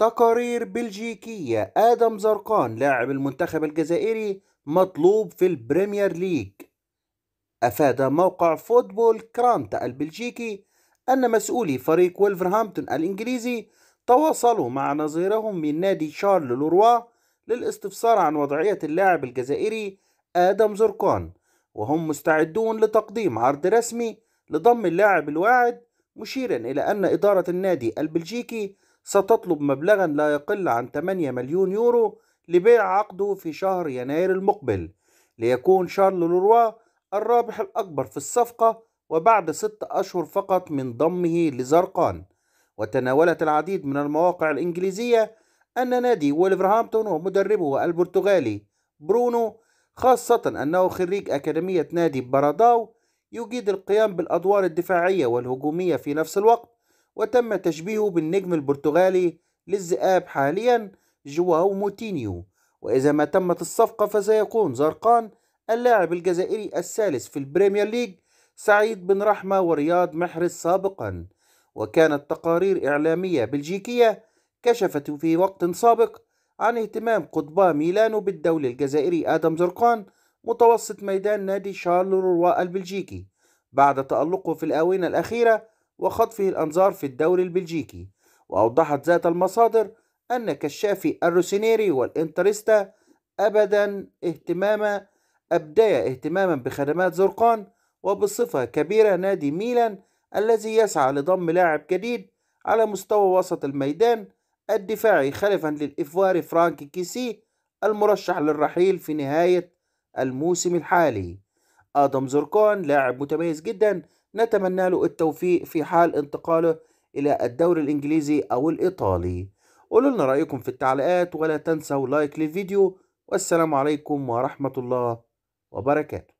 تقارير بلجيكية آدم زرقان لاعب المنتخب الجزائري مطلوب في البريمير ليج أفاد موقع فوتبول كرانت البلجيكي أن مسؤولي فريق ولفرهامبتون الإنجليزي تواصلوا مع نظيرهم من نادي شارل لوروا للاستفسار عن وضعية اللاعب الجزائري آدم زرقان وهم مستعدون لتقديم عرض رسمي لضم اللاعب الواعد مشيرا إلى أن إدارة النادي البلجيكي ستطلب مبلغا لا يقل عن 8 مليون يورو لبيع عقده في شهر يناير المقبل ليكون شارل لوروا الرابح الأكبر في الصفقة وبعد ست أشهر فقط من ضمه لزرقان وتناولت العديد من المواقع الإنجليزية أن نادي وولفرهامبتون ومدربه البرتغالي برونو خاصة أنه خريج أكاديمية نادي باراداو يجيد القيام بالأدوار الدفاعية والهجومية في نفس الوقت وتم تشبيهه بالنجم البرتغالي للذئاب حاليا جواو موتينيو وإذا ما تمت الصفقة فسيكون زرقان اللاعب الجزائري الثالث في البريمير ليج سعيد بن رحمة ورياض محرز سابقا وكانت تقارير إعلامية بلجيكية كشفت في وقت سابق عن اهتمام قطبا ميلانو بالدولي الجزائري آدم زرقان متوسط ميدان نادي شارل البلجيكي بعد تألقه في الآونة الأخيرة وخطفه الأنظار في الدوري البلجيكي وأوضحت ذات المصادر أن كشافي الروسينيري والإنترستا أبدا اهتمام أبديا اهتماما بخدمات زرقان وبصفة كبيرة نادي ميلان الذي يسعى لضم لاعب جديد على مستوى وسط الميدان الدفاعي خلفا للإفواري فرانك كيسي المرشح للرحيل في نهاية الموسم الحالي آدم زركون لاعب متميز جدا نتمنى له التوفيق في حال انتقاله إلى الدوري الإنجليزي أو الإيطالي قولوا لنا رأيكم في التعليقات ولا تنسوا لايك للفيديو والسلام عليكم ورحمة الله وبركاته